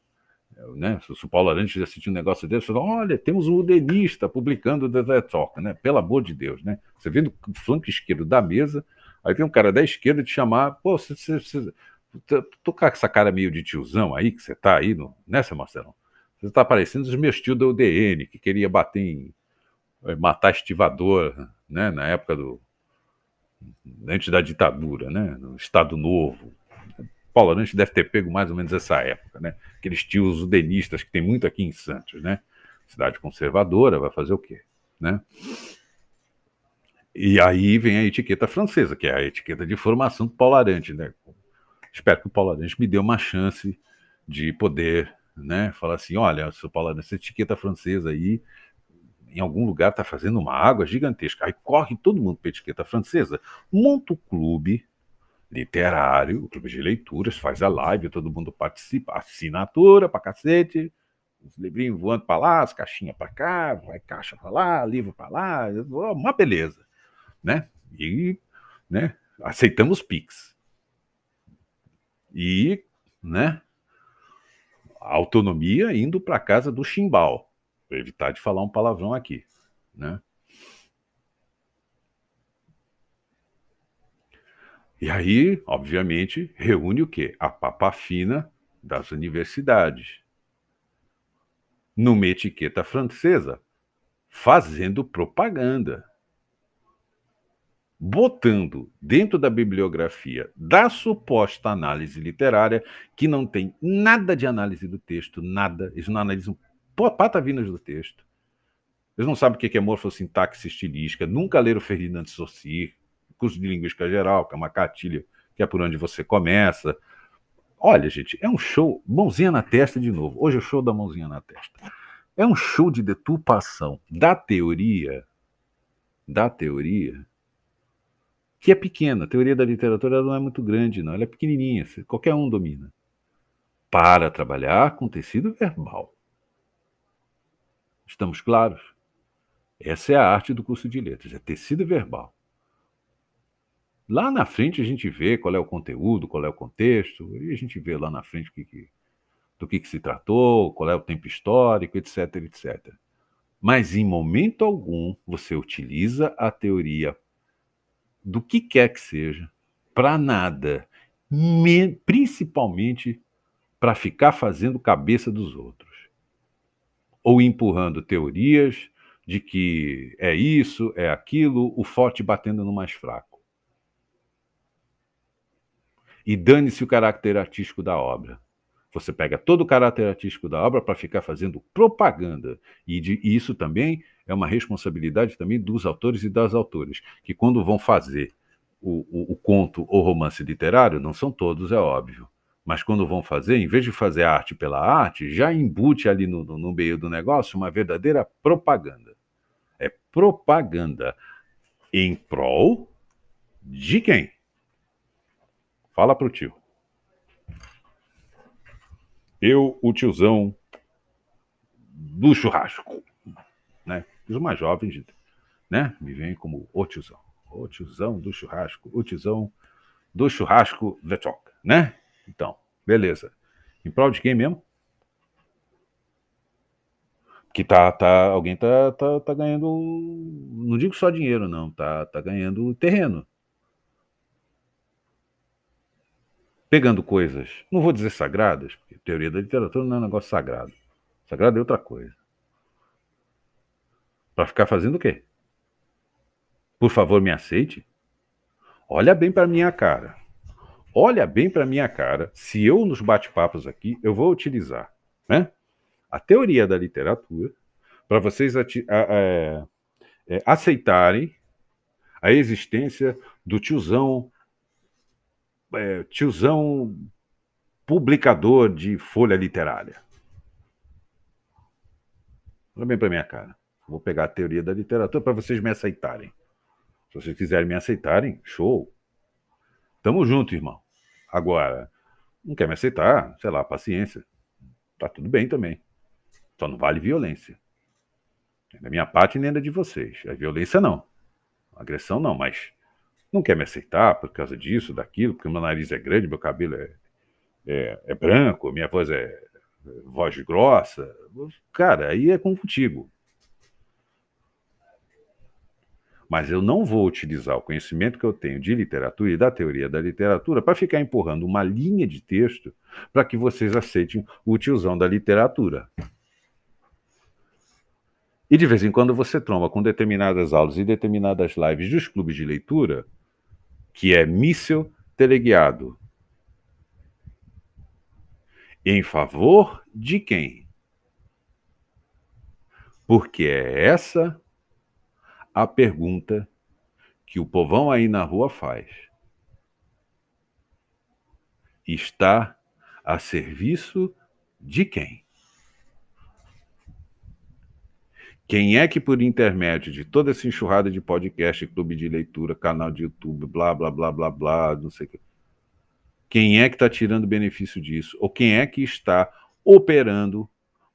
Né? Se o Paulo Arantes assistir um negócio desse, fala, olha, temos um udenista publicando o The Talk, né? Pelo amor de Deus, né? Você vem do flanco esquerdo da mesa, aí vem um cara da esquerda te chamar, pô, você, você, você tocar com essa cara meio de tiozão aí, que você tá aí, no... nessa, né, Marcelão? Você tá parecendo os meus tios da UDN, que queria bater em... Eh, matar estivador, né? Na época do... antes da ditadura, né? No Estado Novo. Paulo Arantes deve ter pego mais ou menos essa época, né? Aqueles tios udenistas que tem muito aqui em Santos, né? Cidade conservadora, vai fazer o quê, né? E aí vem a etiqueta francesa, que é a etiqueta de formação do Paulo Arantes, né? Espero que o Paulo Arantes me dê uma chance de poder, né? Falar assim, olha, seu Paulo Arantes, essa etiqueta francesa aí, em algum lugar está fazendo uma água gigantesca. Aí corre todo mundo para a etiqueta francesa, monta o clube literário, o clube de leituras, faz a live, todo mundo participa, assinatura pra cacete, os livrinhos voando pra lá, as caixinhas pra cá, vai caixa pra lá, livro pra lá, uma beleza, né? E, né, aceitamos Pix. E, né, a autonomia indo para casa do chimbal, para evitar de falar um palavrão aqui, né? E aí, obviamente, reúne o quê? A papa fina das universidades. Numa etiqueta francesa, fazendo propaganda. Botando dentro da bibliografia da suposta análise literária, que não tem nada de análise do texto, nada, eles não analisam patavinas do texto. Eles não sabem o que é morfossintaxe estilística, nunca leram Ferdinand Saussure, curso de linguística geral, que é uma cartilha que é por onde você começa. Olha, gente, é um show, mãozinha na testa de novo. Hoje é o show da mãozinha na testa. É um show de deturpação da teoria, da teoria, que é pequena. A teoria da literatura não é muito grande, não. Ela é pequenininha, qualquer um domina. Para trabalhar com tecido verbal. Estamos claros? Essa é a arte do curso de letras, é tecido verbal. Lá na frente a gente vê qual é o conteúdo, qual é o contexto, e a gente vê lá na frente que que, do que, que se tratou, qual é o tempo histórico, etc, etc. Mas em momento algum você utiliza a teoria do que quer que seja para nada, principalmente para ficar fazendo cabeça dos outros ou empurrando teorias de que é isso, é aquilo, o forte batendo no mais fraco e dane-se o caráter artístico da obra. Você pega todo o caráter artístico da obra para ficar fazendo propaganda. E, de, e, isso também é uma responsabilidade também dos autores e das autoras, que quando vão fazer o, o, o conto ou romance literário, não são todos, é óbvio. Mas quando vão fazer, em vez de fazer arte pela arte, já embute ali no, no meio do negócio uma verdadeira propaganda. É propaganda em prol de quem? Fala pro tio. Eu, o tiozão do churrasco, né? Os mais jovens, né? Me vem como o tiozão. O tiozão do churrasco, o tiozão do churrasco The Talk, né? Então, beleza. Em prol de quem mesmo? que tá, tá alguém tá, tá, tá ganhando, não digo só dinheiro não, tá, tá ganhando terreno, pegando coisas, não vou dizer sagradas, porque teoria da literatura não é um negócio sagrado. Sagrado é outra coisa. Para ficar fazendo o quê? Por favor, me aceite. Olha bem para minha cara. Olha bem para minha cara. Se eu nos bate-papos aqui, eu vou utilizar, né? A teoria da literatura para vocês ati- a, a, é, é, aceitarem a existência do tiozão é, tiozão publicador de folha literária. Olha bem para minha cara. Vou pegar a teoria da literatura para vocês me aceitarem. Se vocês quiserem me aceitarem, show. Tamo junto, irmão. Agora, não quer me aceitar, sei lá, paciência. Tá tudo bem também. Só não vale violência. Nem da minha parte, nem da de vocês. A é violência não. agressão não, mas não quer me aceitar por causa disso, daquilo, porque meu nariz é grande, meu cabelo é, é, é branco, minha voz é, é voz grossa. Cara, aí é com contigo. Mas eu não vou utilizar o conhecimento que eu tenho de literatura e da teoria da literatura para ficar empurrando uma linha de texto para que vocês aceitem o tiozão da literatura. E de vez em quando você tromba com determinadas aulas e determinadas lives dos clubes de leitura que é míssil teleguiado. Em favor de quem? Porque é essa a pergunta que o povão aí na rua faz. Está a serviço de quem? Quem é que, por intermédio de toda essa enxurrada de podcast, clube de leitura, canal de YouTube, blá, blá, blá, blá, blá, não sei o quê, quem é que está tirando benefício disso? Ou quem é que está operando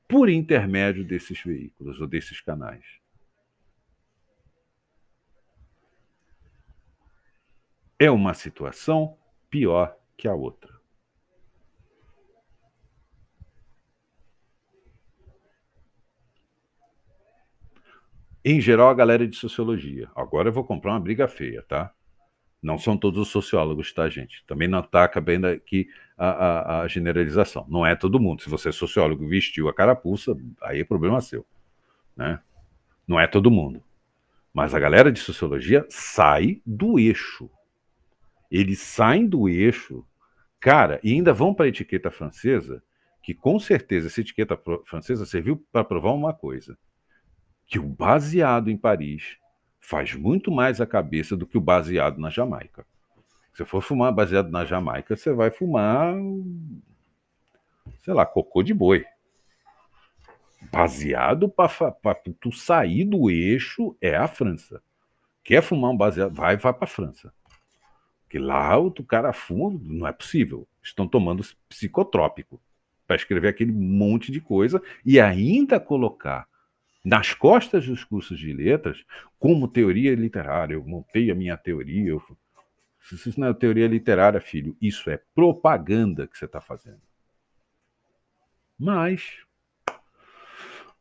por intermédio desses veículos ou desses canais? É uma situação pior que a outra. em geral, a galera é de sociologia. Agora eu vou comprar uma briga feia, tá? Não são todos os sociólogos, tá, gente? Também não ataca tá bem aqui a, a, a generalização. Não é todo mundo. Se você é sociólogo e vestiu a carapuça, aí é problema seu. Né? Não é todo mundo. Mas a galera de sociologia sai do eixo. Eles saem do eixo, cara, e ainda vão para a etiqueta francesa, que com certeza essa etiqueta francesa serviu para provar uma coisa que o baseado em Paris faz muito mais a cabeça do que o baseado na Jamaica. Se for fumar baseado na Jamaica, você vai fumar, sei lá, cocô de boi. Baseado para tu sair do eixo é a França. Quer fumar um baseado? Vai, vai para a França. Que lá o cara fuma, não é possível. Estão tomando psicotrópico para escrever aquele monte de coisa e ainda colocar nas costas dos cursos de letras, como teoria literária. Eu montei a minha teoria. Eu... Isso não é teoria literária, filho. Isso é propaganda que você está fazendo. Mas,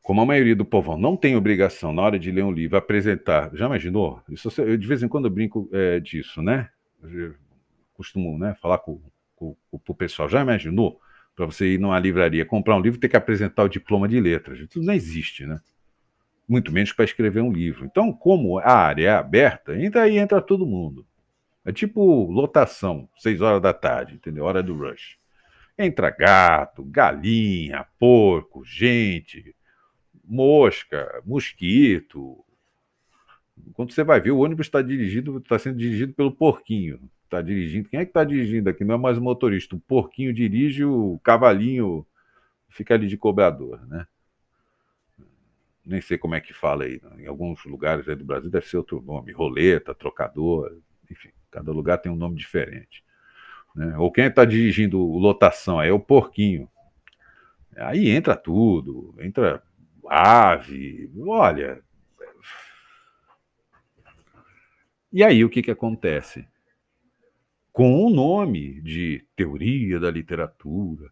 como a maioria do povão não tem obrigação na hora de ler um livro apresentar, já imaginou? Isso, eu, de vez em quando eu brinco é, disso, né? Eu costumo né, falar com, com, com o pessoal. Já imaginou? Para você ir numa livraria comprar um livro, ter que apresentar o diploma de letras. Isso não existe, né? muito menos para escrever um livro. Então, como a área é aberta, ainda aí entra todo mundo. É tipo lotação, seis horas da tarde, entendeu? Hora do rush. Entra gato, galinha, porco, gente, mosca, mosquito. Quando você vai ver, o ônibus está dirigido, está sendo dirigido pelo porquinho. Está dirigindo. Quem é que está dirigindo aqui? Não é mais o motorista. O porquinho dirige, o cavalinho fica ali de cobrador, né? nem sei como é que fala aí, em alguns lugares aí do Brasil deve ser outro nome, roleta, trocador, enfim, cada lugar tem um nome diferente. Né? Ou quem é está dirigindo lotação aí é o porquinho. Aí entra tudo, entra ave, olha. E aí o que, que acontece? Com o nome de teoria da literatura,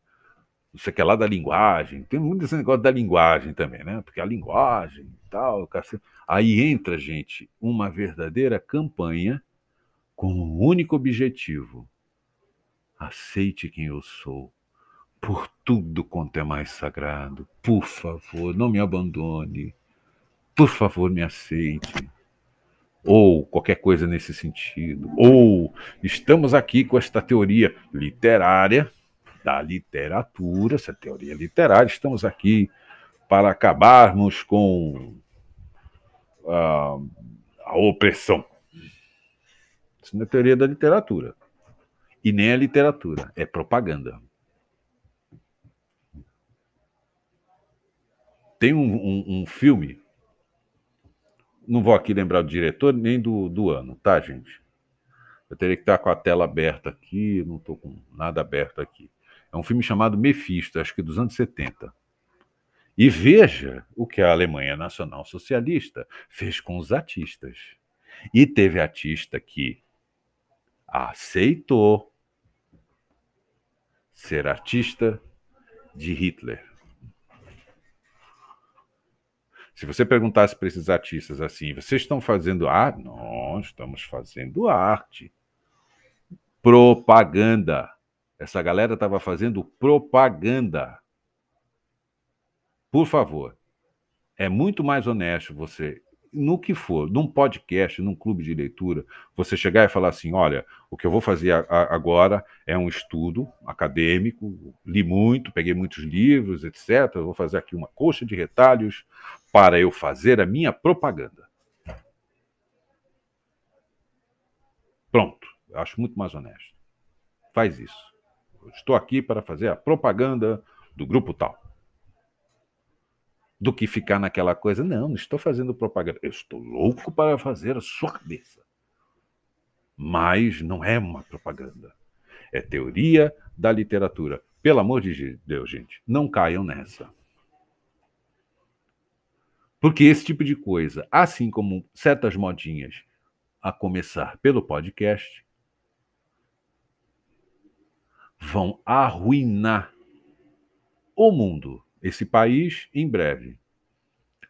não sei o que lá da linguagem. Tem muito esse negócio da linguagem também, né? Porque a linguagem e tal. Cacete. Aí entra, gente, uma verdadeira campanha com um único objetivo: aceite quem eu sou. Por tudo quanto é mais sagrado. Por favor, não me abandone. Por favor, me aceite. Ou qualquer coisa nesse sentido. Ou estamos aqui com esta teoria literária da literatura, essa é teoria literária. Estamos aqui para acabarmos com a, ah, a opressão. Isso não é teoria da literatura. E nem a é literatura, é propaganda. Tem um, um, um filme, não vou aqui lembrar do diretor nem do, do ano, tá, gente? Eu teria que estar com a tela aberta aqui, não estou com nada aberto aqui. É um filme chamado Mephisto, acho que dos anos 70. E veja o que a Alemanha Nacional Socialista fez com os artistas. E teve artista que aceitou ser artista de Hitler. Se você perguntasse para esses artistas assim, vocês estão fazendo arte? Nós estamos fazendo arte. Propaganda. Essa galera estava fazendo propaganda. Por favor, é muito mais honesto você, no que for, num podcast, num clube de leitura, você chegar e falar assim: olha, o que eu vou fazer a, a, agora é um estudo acadêmico, li muito, peguei muitos livros, etc. Eu vou fazer aqui uma coxa de retalhos para eu fazer a minha propaganda. Pronto, eu acho muito mais honesto. Faz isso estou aqui para fazer a propaganda do grupo tal. Do que ficar naquela coisa, não, não estou fazendo propaganda, eu estou louco para fazer a sua cabeça. Mas não é uma propaganda. É teoria da literatura. Pelo amor de Deus, gente, não caiam nessa. Porque esse tipo de coisa, assim como certas modinhas, a começar pelo podcast, vão arruinar o mundo, esse país, em breve.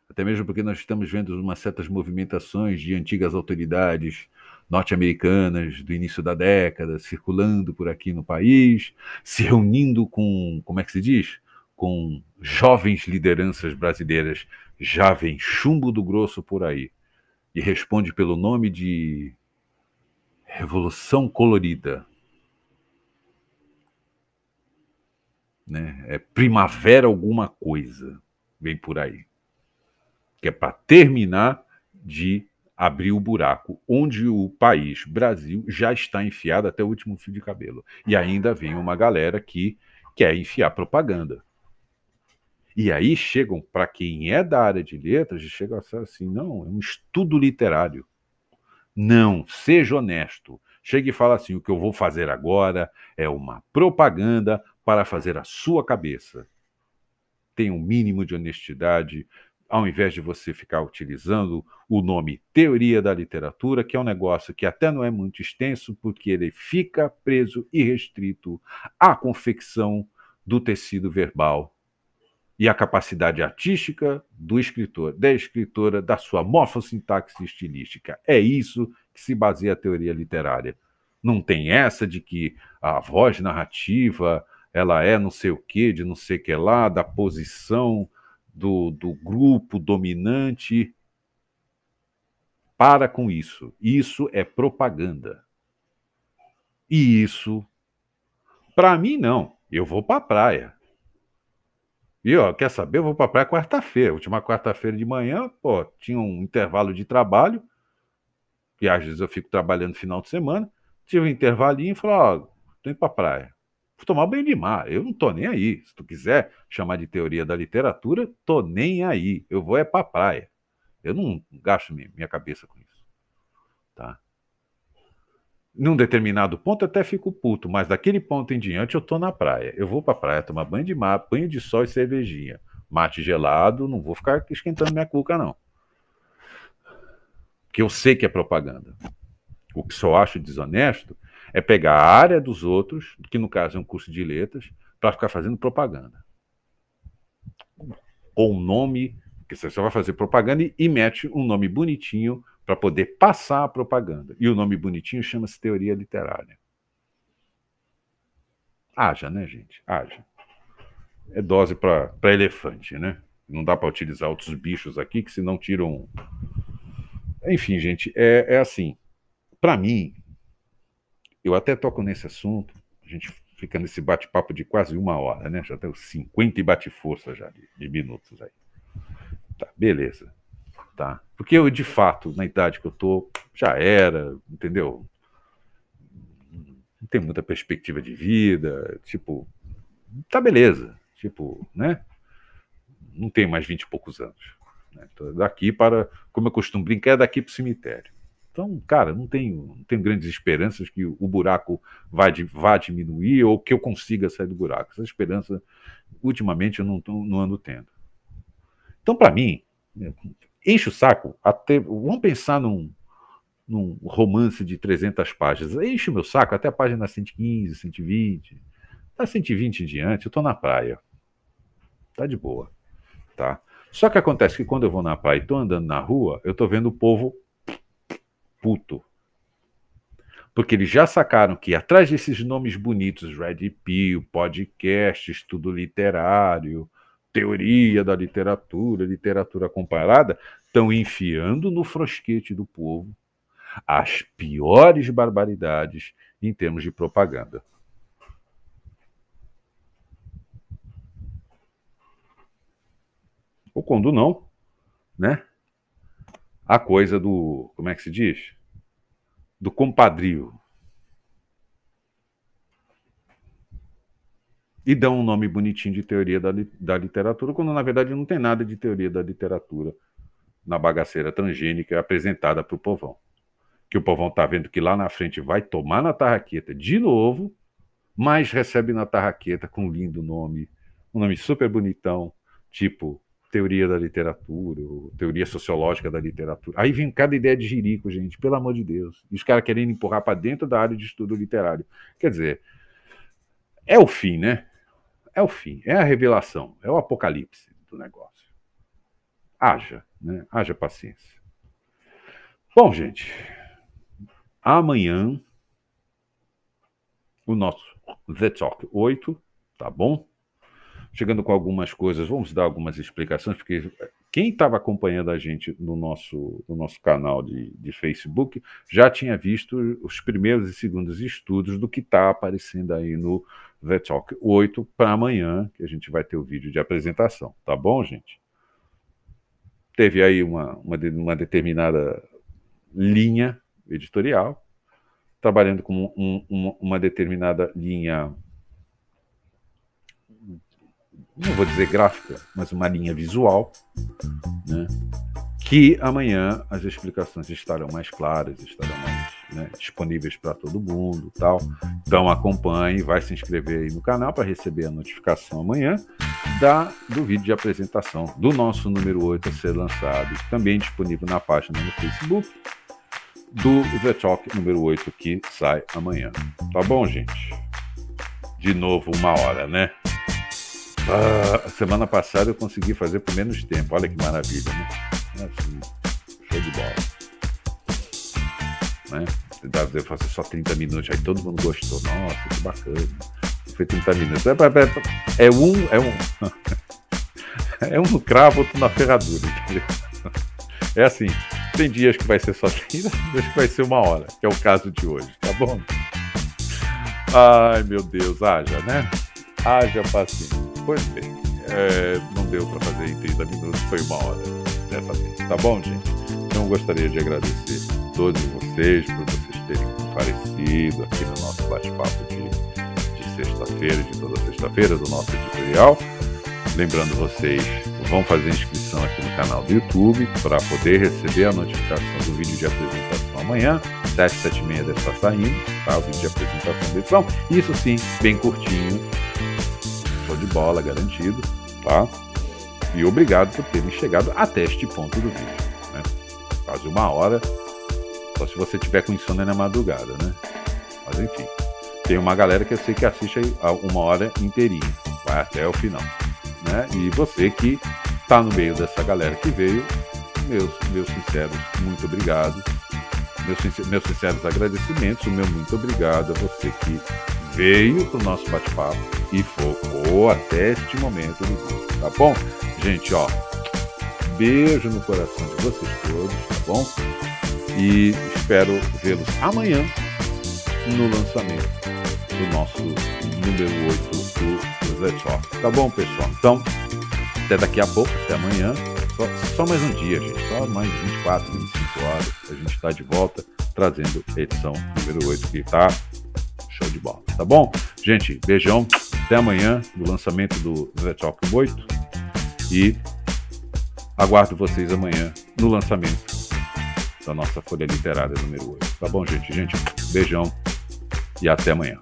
Até mesmo porque nós estamos vendo umas certas movimentações de antigas autoridades norte-americanas do início da década circulando por aqui no país, se reunindo com, como é que se diz? Com jovens lideranças brasileiras. Já vem chumbo do grosso por aí. E responde pelo nome de Revolução Colorida. Né? É primavera alguma coisa, vem por aí. Que é para terminar de abrir o buraco onde o país, Brasil, já está enfiado até o último fio de cabelo. E ainda vem uma galera que quer enfiar propaganda. E aí chegam, para quem é da área de letras, chega a ser assim, não, é um estudo literário. Não, seja honesto. Chega e fala assim: o que eu vou fazer agora é uma propaganda para fazer a sua cabeça. Tenha um mínimo de honestidade, ao invés de você ficar utilizando o nome teoria da literatura, que é um negócio que até não é muito extenso, porque ele fica preso e restrito à confecção do tecido verbal e à capacidade artística do escritor, da escritora, da sua morfossintaxe estilística. É isso que se baseia a teoria literária. Não tem essa de que a voz narrativa, ela é não sei o que, de não sei o que lá, da posição do, do grupo dominante. Para com isso. Isso é propaganda. E isso, para mim, não. Eu vou para a praia. E, ó, quer saber? Eu vou para a praia quarta-feira. Última quarta-feira de manhã, pô, tinha um intervalo de trabalho, e às vezes eu fico trabalhando final de semana. Tive um intervalinho e falei, ó, tô indo para a praia por tomar banho de mar. Eu não tô nem aí. Se tu quiser chamar de teoria da literatura, tô nem aí. Eu vou é pra praia. Eu não gasto minha cabeça com isso. Tá? Num determinado ponto até fico puto, mas daquele ponto em diante eu tô na praia. Eu vou pra praia tomar banho de mar, banho de sol e cervejinha. Mate gelado, não vou ficar esquentando minha cuca, não. que eu sei que é propaganda. O que só acho desonesto é pegar a área dos outros, que no caso é um curso de letras, para ficar fazendo propaganda. Com um nome, que você só vai fazer propaganda e, mete um nome bonitinho para poder passar a propaganda. E o nome bonitinho chama-se teoria literária. Haja, né, gente? Haja. É dose para elefante, né? Não dá para utilizar outros bichos aqui que se não tiram. Enfim, gente, é, é assim. Para mim, eu até toco nesse assunto, a gente fica nesse bate-papo de quase uma hora, né? Já deu 50 e bate-força já de, de, minutos aí. Tá, beleza. Tá. Porque eu, de fato, na idade que eu tô, já era, entendeu? Não tem muita perspectiva de vida, tipo, tá beleza. Tipo, né? Não tem mais 20 e poucos anos. Né? Então, daqui para, como eu costumo brincar, é daqui para o cemitério. Então, cara, não tenho, não tenho grandes esperanças que o buraco vá, vá diminuir ou que eu consiga sair do buraco. Essa esperança, ultimamente, eu não, não ando tendo. Então, para mim, né, enche o saco. Até, vamos pensar num, num romance de 300 páginas. Enche o meu saco até a página 115, 120. Da 120 em diante, eu estou na praia. Tá de boa. Tá? Só que acontece que quando eu vou na praia e estou andando na rua, eu estou vendo o povo puto. Porque eles já sacaram que atrás desses nomes bonitos, Red Pill, podcast, estudo literário, teoria da literatura, literatura comparada, estão enfiando no frosquete do povo as piores barbaridades em termos de propaganda. Ou quando não, né? A coisa do, como é que se diz? do compadrio. E dão um nome bonitinho de teoria da, da literatura, quando na verdade não tem nada de teoria da literatura na bagaceira transgênica apresentada para o povão. Que o povão está vendo que lá na frente vai tomar na tarraqueta de novo, mas recebe na tarraqueta com um lindo nome, um nome super bonitão, tipo teoria da literatura, teoria sociológica da literatura. Aí vem cada ideia de jirico, gente, pelo amor de Deus. E os caras querendo empurrar para dentro da área de estudo literário. Quer dizer, é o fim, né? É o fim, é a revelação, é o apocalipse do negócio. Haja, né? Haja paciência. Bom, gente, amanhã o nosso The Talk 8, tá bom? chegando com algumas coisas, vamos dar algumas explicações, porque eh, quem estava acompanhando a gente no nosso, no nosso canal de, de Facebook já tinha visto os primeiros e segundos estudos do que está aparecendo aí no The Talk 8 para amanhã, que a gente vai ter o vídeo de apresentação, tá bom, gente? Teve aí uma, uma, uma determinada linha editorial, trabalhando com um, uma determinada linha não vou dizer gráfica, mas uma linha visual, né? que amanhã as explicações estarão mais claras, estarão mais né, disponíveis para todo mundo, tal. Então acompanhe, vai se inscrever aí no canal para receber a notificação amanhã da do vídeo de apresentação do nosso número 8 a ser lançado, também disponível na página no Facebook do The Talk número 8 que sai amanhã. Tá bom, gente? De novo uma hora, né? Ah, semana passada eu consegui fazer por menos tempo. Olha que maravilha, né? Assim, show de bola. Né? Eu fazer só 30 minutos, aí todo mundo gostou. Nossa, que bacana. Foi 30 minutos. É, é, é, é um, é um. É um no cravo, outro na ferradura, entendeu? É assim, tem dias que vai ser só 30, dias que vai ser uma hora, que é o caso de hoje, tá bom? Ai, meu Deus, haja, né? Haja paciência. Pois bem, é, não deu para fazer em 30 minutos, foi uma hora dessa vez. Tá bom, gente? Então gostaria de agradecer a todos vocês por vocês terem comparecido aqui no nosso bate-papo de, de sexta-feira, de toda sexta-feira, do nosso editorial. Lembrando vocês, vão fazer inscrição aqui no canal do YouTube para poder receber a notificação do vídeo de apresentação amanhã. 7, h e meia deve estar saindo, tá? O vídeo de apresentação da edição. Isso sim, bem curtinho, show de bola garantido, tá? E obrigado por terem chegado até este ponto do vídeo, né? Quase uma hora, só se você tiver com insônia na madrugada, né? Mas enfim, tem uma galera que eu sei que assiste uma hora inteirinha, vai até o final, né? E você que tá no meio dessa galera que veio, meus, meus sinceros, muito obrigado. Meus, meus sinceros agradecimentos, o meu muito obrigado a você que veio para o nosso bate-papo e focou até este momento do vídeo, tá bom? Gente, ó, beijo no coração de vocês todos, tá bom? E espero vê-los amanhã no lançamento do nosso número 8 do Let's Off, tá bom, pessoal? Então, até daqui a pouco, até amanhã. Só, só, mais um dia, gente. Só mais 24, 25 horas. A gente está de volta trazendo a edição número 8 que está Show de bola, tá bom? Gente, beijão. Até amanhã do lançamento do The Talk 8. E aguardo vocês amanhã no lançamento da nossa Folha Literária número 8. Tá bom, gente? Gente, beijão e até amanhã.